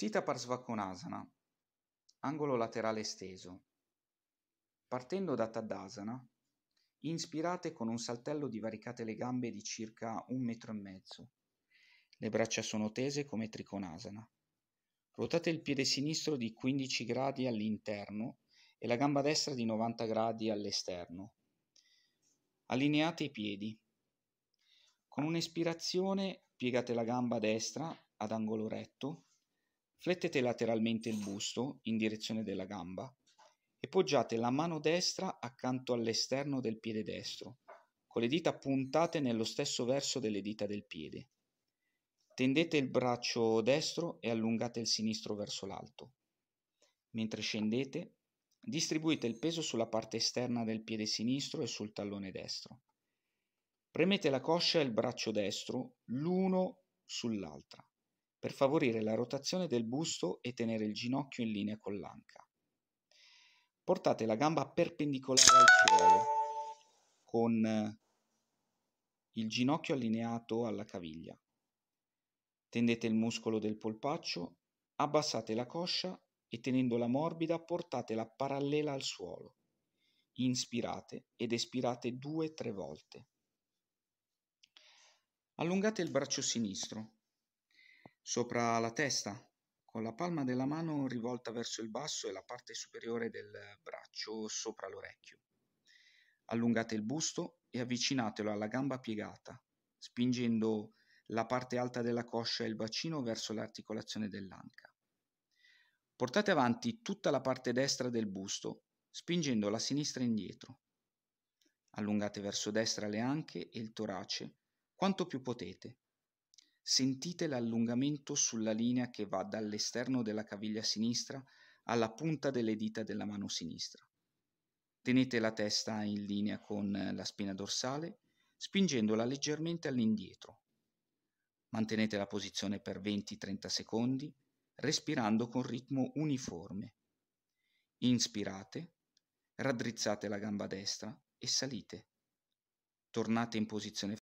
Uttita Parsvakonasana, angolo laterale esteso. Partendo da Tadasana, inspirate con un saltello divaricate le gambe di circa un metro e mezzo. Le braccia sono tese come Trikonasana. Ruotate il piede sinistro di 15 gradi all'interno e la gamba destra di 90 gradi all'esterno. Allineate i piedi. Con un'espirazione piegate la gamba destra ad angolo retto Flettete lateralmente il busto in direzione della gamba e poggiate la mano destra accanto all'esterno del piede destro, con le dita puntate nello stesso verso delle dita del piede. Tendete il braccio destro e allungate il sinistro verso l'alto. Mentre scendete, distribuite il peso sulla parte esterna del piede sinistro e sul tallone destro. Premete la coscia e il braccio destro l'uno sull'altra per favorire la rotazione del busto e tenere il ginocchio in linea con l'anca. Portate la gamba perpendicolare al suolo con eh, il ginocchio allineato alla caviglia. Tendete il muscolo del polpaccio, abbassate la coscia e tenendola morbida portatela parallela al suolo. Inspirate ed espirate due o tre volte. Allungate il braccio sinistro, sopra la testa, con la palma della mano rivolta verso il basso e la parte superiore del braccio sopra l'orecchio. Allungate il busto e avvicinatelo alla gamba piegata, spingendo la parte alta della coscia e il bacino verso l'articolazione dell'anca. Portate avanti tutta la parte destra del busto, spingendo la sinistra indietro. Allungate verso destra le anche e il torace quanto più potete sentite l'allungamento sulla linea che va dall'esterno della caviglia sinistra alla punta delle dita della mano sinistra. Tenete la testa in linea con la spina dorsale, spingendola leggermente all'indietro. Mantenete la posizione per 20-30 secondi, respirando con ritmo uniforme. Inspirate, raddrizzate la gamba destra e salite. Tornate in posizione